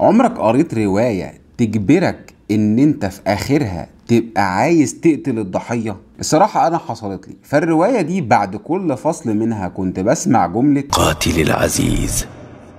عمرك قريت رواية تجبرك ان انت في اخرها تبقى عايز تقتل الضحية الصراحة انا حصلت لي فالرواية دي بعد كل فصل منها كنت بسمع جملة قاتل العزيز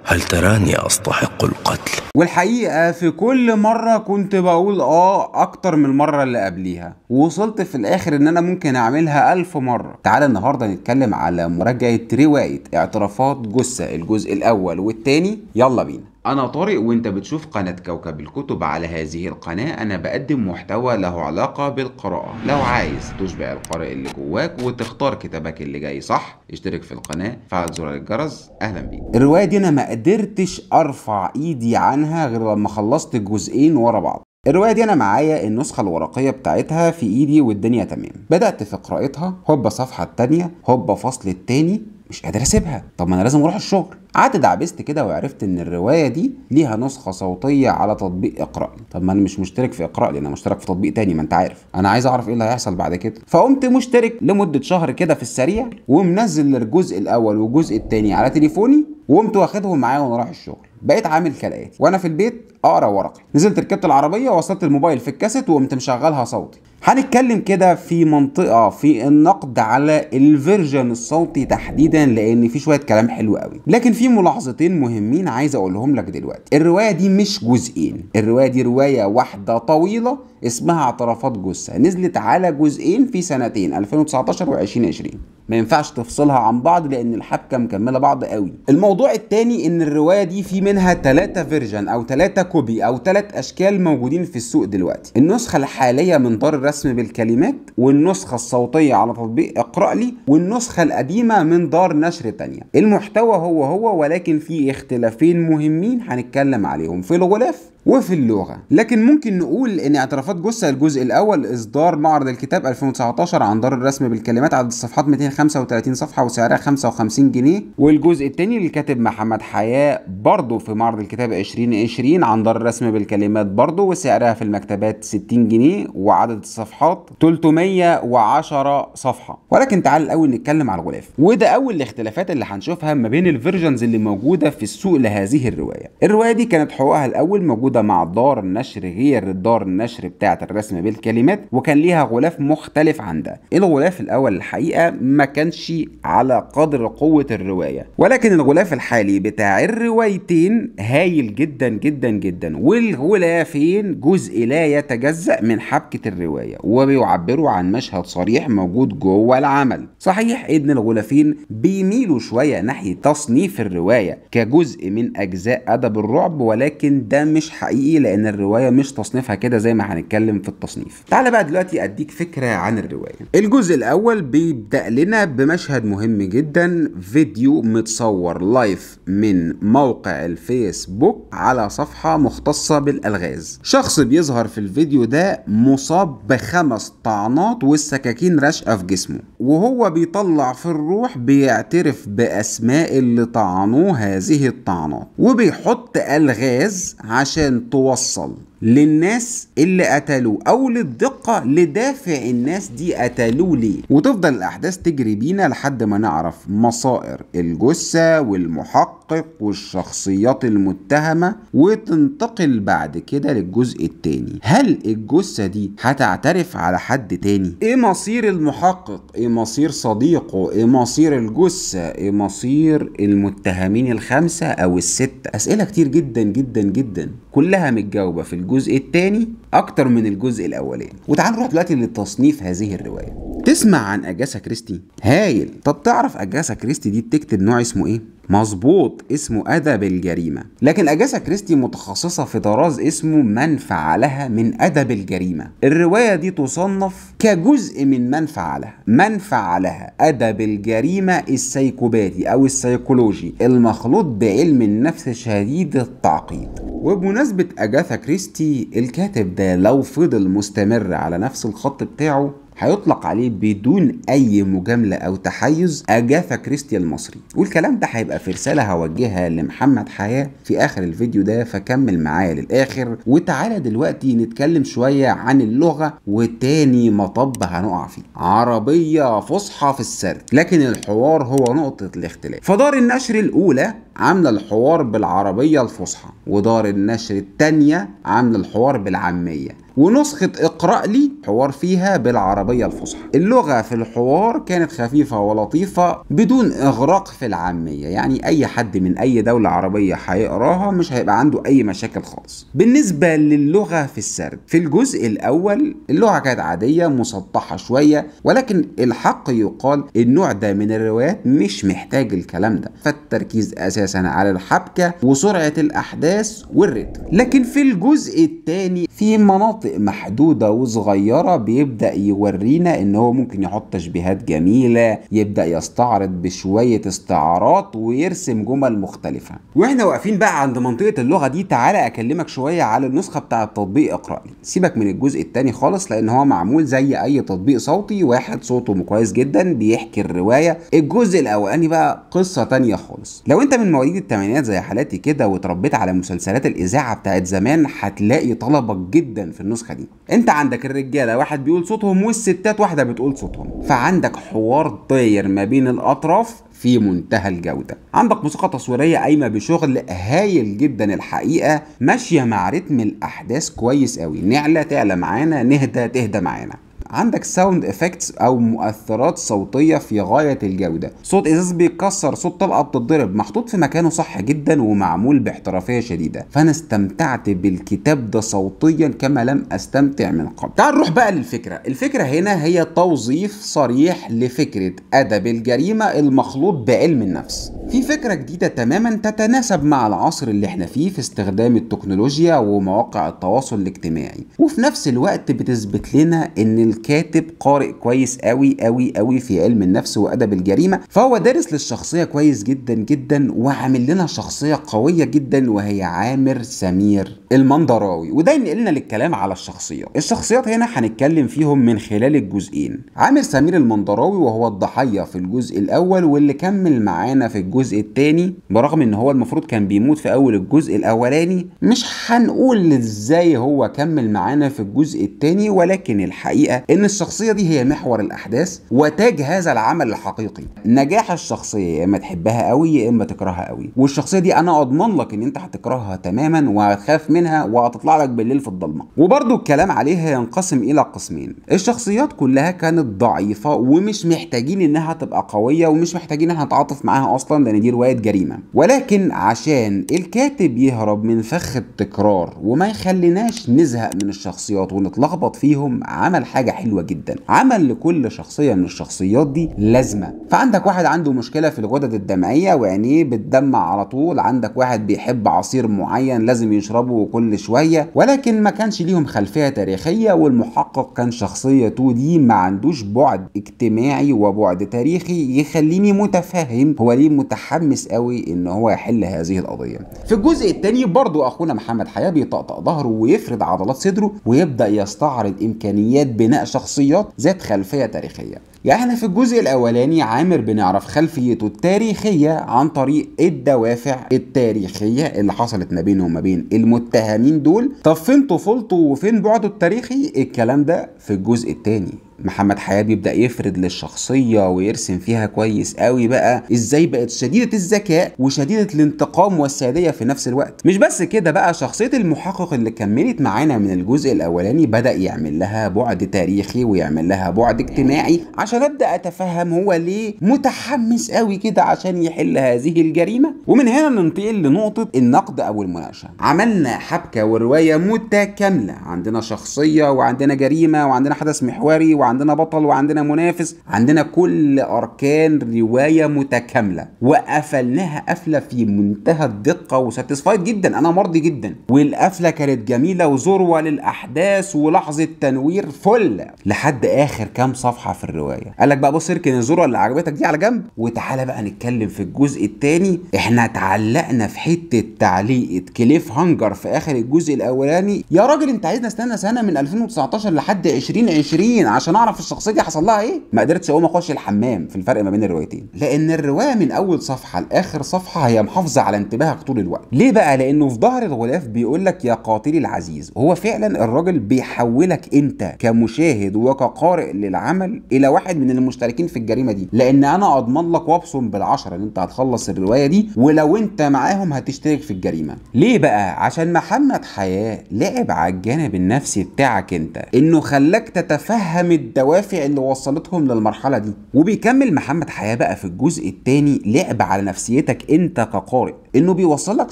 هل تراني أستحق القتل؟ والحقيقة في كل مرة كنت بقول آه أكتر من المرة اللي قبليها ووصلت في الآخر إن أنا ممكن أعملها ألف مرة تعالى النهاردة نتكلم على مراجعة رواية اعترافات جثة الجزء الأول والتاني يلا بينا أنا طارق وأنت بتشوف قناة كوكب الكتب على هذه القناة أنا بقدم محتوى له علاقة بالقراءة لو عايز تشبع القارئ اللي جواك وتختار كتابك اللي جاي صح اشترك في القناة فعل زرار الجرس أهلا بيك الرواية دي أنا ما قدرتش أرفع إيدي عنها غير لما خلصت الجزئين ورا بعض الرواية دي أنا معايا النسخة الورقية بتاعتها في إيدي والدنيا تمام بدأت في قراءتها هوبا صفحة التانية هوبا فصل التاني مش قادر اسيبها طب ما انا لازم اروح الشغل قعدت دعبست كده وعرفت ان الروايه دي ليها نسخه صوتيه على تطبيق اقرا طب ما انا مش مشترك في اقرا لان انا مشترك في تطبيق تاني ما انت عارف انا عايز اعرف ايه اللي هيحصل بعد كده فقمت مشترك لمده شهر كده في السريع ومنزل الجزء الاول والجزء التاني على تليفوني وقمت واخدهم معايا وانا رايح الشغل بقيت عامل كالاتي وانا في البيت اقرا ورقي نزلت ركبت العربيه ووصلت الموبايل في الكاسيت وقمت مشغلها صوتي هنتكلم كده في منطقة في النقد على الفيرجن الصوتي تحديدا لان في شوية كلام حلو قوي لكن في ملاحظتين مهمين عايز اقولهم لك دلوقتي الرواية دي مش جزئين الرواية دي رواية واحدة طويلة اسمها اعترافات جثة نزلت على جزئين في سنتين 2019 و 2020 ما ينفعش تفصلها عن بعض لان الحبكه مكمله بعض قوي الموضوع الثاني ان الروايه دي في منها ثلاثة فيرجن او ثلاثة كوبي او ثلاث اشكال موجودين في السوق دلوقتي النسخه الحاليه من دار الرسم بالكلمات والنسخه الصوتيه على تطبيق اقرا لي والنسخه القديمه من دار نشر تانية المحتوى هو هو ولكن في اختلافين مهمين هنتكلم عليهم في الغلاف وفي اللغه لكن ممكن نقول ان اعترافات مضاعفات جثة الجزء الأول إصدار معرض الكتاب 2019 عن دار الرسم بالكلمات عدد الصفحات 235 صفحة وسعرها 55 جنيه والجزء الثاني للكاتب محمد حياء برضه في معرض الكتاب 2020 عن دار الرسم بالكلمات برضه وسعرها في المكتبات 60 جنيه وعدد الصفحات 310 صفحة ولكن تعال الأول نتكلم على الغلاف وده أول الاختلافات اللي هنشوفها ما بين الفيرجنز اللي موجودة في السوق لهذه الرواية الرواية دي كانت حقوقها الأول موجودة مع دار النشر غير دار النشر بتاعه الرسم بالكلمات وكان ليها غلاف مختلف عن ده الغلاف الاول الحقيقه ما كانش على قدر قوه الروايه ولكن الغلاف الحالي بتاع الروايتين هايل جدا جدا جدا والغلافين جزء لا يتجزا من حبكه الروايه وبيعبروا عن مشهد صريح موجود جوه العمل صحيح ان الغلافين بيميلوا شويه ناحيه تصنيف الروايه كجزء من اجزاء ادب الرعب ولكن ده مش حقيقي لان الروايه مش تصنيفها كده زي ما هنتكلم بنتكلم في التصنيف تعالى بقى دلوقتي اديك فكره عن الروايه الجزء الاول بيبدا لنا بمشهد مهم جدا فيديو متصور لايف من موقع الفيسبوك على صفحه مختصه بالالغاز شخص بيظهر في الفيديو ده مصاب بخمس طعنات والسكاكين راشقه في جسمه وهو بيطلع في الروح بيعترف باسماء اللي طعنوه هذه الطعنات وبيحط الغاز عشان توصل للناس اللي قتلوه او للدقه لدافع الناس دي قتلوه ليه وتفضل الاحداث تجري بينا لحد ما نعرف مصائر الجثه والمحقق والشخصيات المتهمه وتنتقل بعد كده للجزء التاني هل الجثه دي هتعترف على حد تاني ايه مصير المحقق ايه مصير صديقه ايه مصير الجثه ايه مصير المتهمين الخمسه او السته اسئله كتير جدا جدا جدا كلها متجاوبه في الجزء الجزء الثاني اكتر من الجزء الاولاني وتعال نروح دلوقتي لتصنيف هذه الروايه تسمع عن اجاسا كريستي هايل طب تعرف اجاسا كريستي دي بتكتب نوع اسمه ايه مظبوط اسمه أدب الجريمة لكن أجاسا كريستي متخصصة في طراز اسمه من فعلها من أدب الجريمة الرواية دي تصنف كجزء من من فعلها من فعلها أدب الجريمة السيكوباتي أو السيكولوجي المخلوط بعلم النفس شديد التعقيد وبمناسبة أجاثا كريستي الكاتب ده لو فضل مستمر على نفس الخط بتاعه هيطلق عليه بدون اي مجامله او تحيز اجاثا كريستي المصري والكلام ده هيبقى في رساله هوجهها لمحمد حياه في اخر الفيديو ده فكمل معايا للاخر وتعالى دلوقتي نتكلم شويه عن اللغه وتاني مطب هنقع فيه عربيه فصحى في السرد لكن الحوار هو نقطه الاختلاف فدار النشر الاولى عاملة الحوار بالعربية الفصحى ودار النشر التانية عاملة الحوار بالعامية ونسخة اقرأ لي حوار فيها بالعربية الفصحى اللغة في الحوار كانت خفيفة ولطيفة بدون إغراق في العامية يعني أي حد من أي دولة عربية هيقراها مش هيبقى عنده أي مشاكل خالص بالنسبة للغة في السرد في الجزء الأول اللغة كانت عادية مسطحة شوية ولكن الحق يقال النوع ده من الروايات مش محتاج الكلام ده فالتركيز أساسي سنة على الحبكة وسرعة الأحداث والريتم لكن في الجزء الثاني في مناطق محدودة وصغيرة بيبدأ يورينا إن هو ممكن يحط تشبيهات جميلة يبدأ يستعرض بشوية استعارات ويرسم جمل مختلفة وإحنا واقفين بقى عند منطقة اللغة دي تعالى أكلمك شوية على النسخة بتاع التطبيق اقرأ لي سيبك من الجزء الثاني خالص لأن هو معمول زي أي تطبيق صوتي واحد صوته كويس جدا بيحكي الرواية الجزء الأولاني بقى قصة تانية خالص لو أنت من مواليد الثمانينات زي حالاتي كده واتربيت على مسلسلات الاذاعه بتاعت زمان هتلاقي طلبك جدا في النسخه دي انت عندك الرجاله واحد بيقول صوتهم والستات واحده بتقول صوتهم فعندك حوار طاير ما بين الاطراف في منتهى الجوده عندك موسيقى تصويريه قايمه بشغل هايل جدا الحقيقه ماشيه مع رتم الاحداث كويس قوي نعلى تعلى معانا نهدى تهدى معانا عندك ساوند افكتس او مؤثرات صوتيه في غايه الجوده صوت ازاز بيتكسر صوت طبقه بتتضرب محطوط في مكانه صح جدا ومعمول باحترافيه شديده فانا استمتعت بالكتاب ده صوتيا كما لم استمتع من قبل تعال نروح بقى للفكره الفكره هنا هي توظيف صريح لفكره ادب الجريمه المخلوط بعلم النفس في فكره جديده تماما تتناسب مع العصر اللي احنا فيه في استخدام التكنولوجيا ومواقع التواصل الاجتماعي وفي نفس الوقت بتثبت لنا ان الكاتب قارئ كويس قوي قوي قوي في علم النفس وادب الجريمه فهو دارس للشخصيه كويس جدا جدا وعامل لنا شخصيه قويه جدا وهي عامر سمير المندراوي وده ينقلنا للكلام على الشخصيات الشخصيات هنا هنتكلم فيهم من خلال الجزئين عامر سمير المندراوي وهو الضحيه في الجزء الاول واللي كمل معانا في الجزء الثاني برغم ان هو المفروض كان بيموت في اول الجزء الاولاني مش هنقول ازاي هو كمل معانا في الجزء الثاني ولكن الحقيقه ان الشخصيه دي هي محور الاحداث وتاج هذا العمل الحقيقي نجاح الشخصيه يا اما تحبها قوي يا اما تكرهها قوي والشخصيه دي انا اضمن لك ان انت هتكرهها تماما وهتخاف منها وهتطلع لك بالليل في الضلمه وبرده الكلام عليها ينقسم الى قسمين الشخصيات كلها كانت ضعيفه ومش محتاجين انها تبقى قويه ومش محتاجين انها نتعاطف معاها اصلا لان دي روايه جريمه ولكن عشان الكاتب يهرب من فخ التكرار وما يخليناش نزهق من الشخصيات ونتلخبط فيهم عمل حاجه حلوه جدا عمل لكل شخصيه من الشخصيات دي لازمه فعندك واحد عنده مشكله في الغدد الدمعيه وعينيه بتدمع على طول عندك واحد بيحب عصير معين لازم يشربه كل شويه ولكن ما كانش ليهم خلفيه تاريخيه والمحقق كان شخصيه دي ما عندوش بعد اجتماعي وبعد تاريخي يخليني متفهم هو ليه متحمس قوي ان هو يحل هذه القضيه في الجزء الثاني برضو اخونا محمد حياه بيطقطق ظهره ويفرد عضلات صدره ويبدا يستعرض امكانيات بناء شخصيات ذات خلفية تاريخية يعني في الجزء الاولاني عامر بنعرف خلفيته التاريخية عن طريق الدوافع التاريخية اللي حصلت ما بينه وما بين المتهمين دول طب فين طفولته وفين بعده التاريخي الكلام ده في الجزء الثاني محمد حياة بيبدأ يفرد للشخصية ويرسم فيها كويس قوي بقى ازاي بقت شديدة الذكاء وشديدة الانتقام والسادية في نفس الوقت مش بس كده بقى شخصية المحقق اللي كملت معانا من الجزء الاولاني بدأ يعمل لها بعد تاريخي ويعمل لها بعد اجتماعي عشان ابدأ اتفهم هو ليه متحمس قوي كده عشان يحل هذه الجريمة ومن هنا ننتقل لنقطة النقد او المناقشة عملنا حبكة ورواية متكاملة عندنا شخصية وعندنا جريمة وعندنا حدث محوري وعندنا وعندنا بطل وعندنا منافس عندنا كل اركان روايه متكامله وقفلناها قفله في منتهى الدقه وساتسفايد جدا انا مرضي جدا والقفله كانت جميله وذروه للاحداث ولحظه تنوير فل لحد اخر كام صفحه في الروايه قال لك بقى بص اركن الذروه اللي عجبتك دي على جنب وتعالى بقى نتكلم في الجزء الثاني احنا اتعلقنا في حته تعليقه كليف هانجر في اخر الجزء الاولاني يا راجل انت عايزنا استنى سنه من 2019 لحد 2020 عشان اعرف الشخصيه دي حصل لها ايه ما قدرتش اقوم اخش الحمام في الفرق ما بين الروايتين لان الروايه من اول صفحه لاخر صفحه هي محافظه على انتباهك طول الوقت ليه بقى لانه في ظهر الغلاف بيقول لك يا قاتلي العزيز هو فعلا الراجل بيحولك انت كمشاهد وكقارئ للعمل الى واحد من المشتركين في الجريمه دي لان انا اضمن لك وابصم بالعشره ان انت هتخلص الروايه دي ولو انت معاهم هتشترك في الجريمه ليه بقى عشان محمد حياه لعب على الجانب النفسي بتاعك انت انه خلاك تتفهم الدوافع اللي وصلتهم للمرحله دي وبيكمل محمد حياه بقى في الجزء الثاني لعب على نفسيتك انت كقارئ انه بيوصلك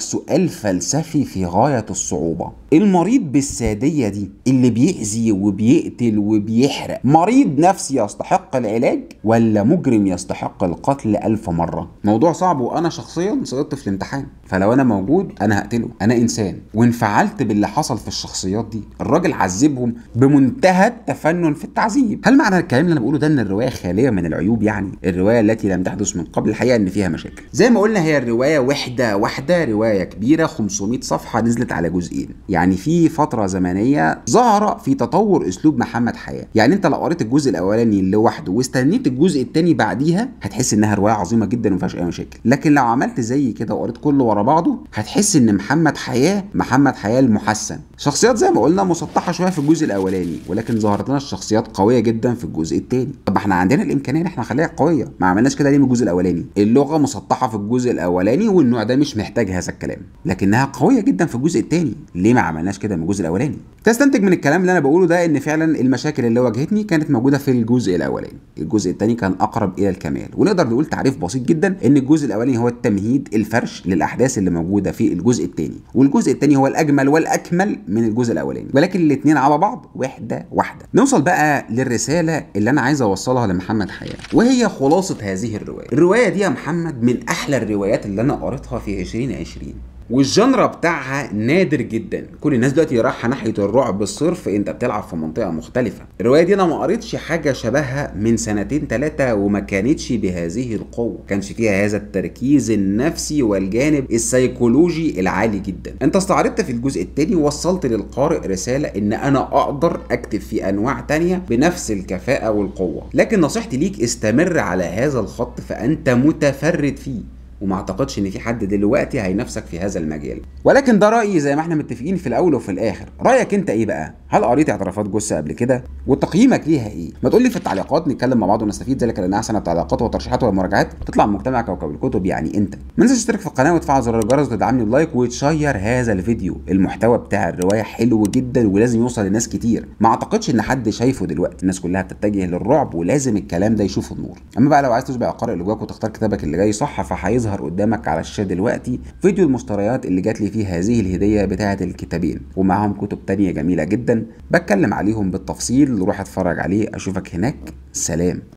سؤال فلسفي في غايه الصعوبه المريض بالساديه دي اللي بيأذي وبيقتل وبيحرق مريض نفسي يستحق العلاج ولا مجرم يستحق القتل ألف مرة موضوع صعب وأنا شخصيا سقطت في الامتحان فلو انا موجود انا هقتله انا انسان وانفعلت باللي حصل في الشخصيات دي الراجل عذبهم بمنتهى التفنن في التعذيب هل معنى الكلام اللي انا بقوله ده ان الروايه خاليه من العيوب يعني الروايه التي لم تحدث من قبل الحقيقه ان فيها مشاكل زي ما قلنا هي الروايه وحده واحده روايه كبيره 500 صفحه نزلت على جزئين يعني في فتره زمنيه ظهر في تطور اسلوب محمد حياه يعني انت لو قريت الجزء الاولاني لوحده واستنيت الجزء الثاني بعديها هتحس انها روايه عظيمه جدا وما فيهاش اي مشاكل لكن لو عملت زي كده وقريت كله ورا ورا بعضه هتحس ان محمد حياه محمد حياه المحسن شخصيات زي ما قلنا مسطحه شويه في الجزء الاولاني ولكن ظهرت لنا الشخصيات قويه جدا في الجزء الثاني طب احنا عندنا الامكانيه ان احنا نخليها قويه ما عملناش كده ليه من الجزء الاولاني اللغه مسطحه في الجزء الاولاني والنوع ده مش محتاج هذا الكلام لكنها قويه جدا في الجزء الثاني ليه ما عملناش كده من الجزء الاولاني تستنتج من الكلام اللي انا بقوله ده ان فعلا المشاكل اللي واجهتني كانت موجوده في الجزء الاولاني الجزء الثاني كان اقرب الى الكمال ونقدر نقول تعريف بسيط جدا ان الجزء الاولاني هو التمهيد الفرش للاحداث الاحداث اللي موجوده في الجزء الثاني والجزء الثاني هو الاجمل والاكمل من الجزء الاولاني ولكن الاثنين على بعض وحده واحده نوصل بقى للرساله اللي انا عايز اوصلها لمحمد حياه وهي خلاصه هذه الروايه الروايه دي يا محمد من احلى الروايات اللي انا قريتها في 2020 والجنرا بتاعها نادر جدا كل الناس دلوقتي رايحه ناحيه الرعب الصرف انت بتلعب في منطقه مختلفه الروايه دي انا ما قريتش حاجه شبهها من سنتين ثلاثه وما كانتش بهذه القوه كانش فيها هذا التركيز النفسي والجانب السيكولوجي العالي جدا انت استعرضت في الجزء الثاني وصلت للقارئ رساله ان انا اقدر اكتب في انواع تانية بنفس الكفاءه والقوه لكن نصيحتي ليك استمر على هذا الخط فانت متفرد فيه وما اعتقدش ان في حد دلوقتي هينافسك في هذا المجال ولكن ده رايي زي ما احنا متفقين في الاول وفي الاخر رايك انت ايه بقى هل قريت اعترافات جثه قبل كده وتقييمك ليها ايه ما تقول لي في التعليقات نتكلم مع بعض ونستفيد ذلك لان احسن التعليقات والترشيحات والمراجعات تطلع من مجتمع كوكب الكتب يعني انت ما تنساش تشترك في القناه وتفعل زر الجرس وتدعمني بلايك وتشير هذا الفيديو المحتوى بتاع الروايه حلو جدا ولازم يوصل لناس كتير ما اعتقدش ان حد شايفه دلوقتي الناس كلها بتتجه للرعب ولازم الكلام ده يشوف النور اما بقى لو عايز تشبع القارئ اللي جواك وتختار كتابك اللي جاي صح فهيظهر بيظهر قدامك على الشاشه دلوقتي فيديو المشتريات اللي جات لي فيه هذه الهديه بتاعه الكتابين ومعاهم كتب تانية جميله جدا بتكلم عليهم بالتفصيل روح اتفرج عليه اشوفك هناك سلام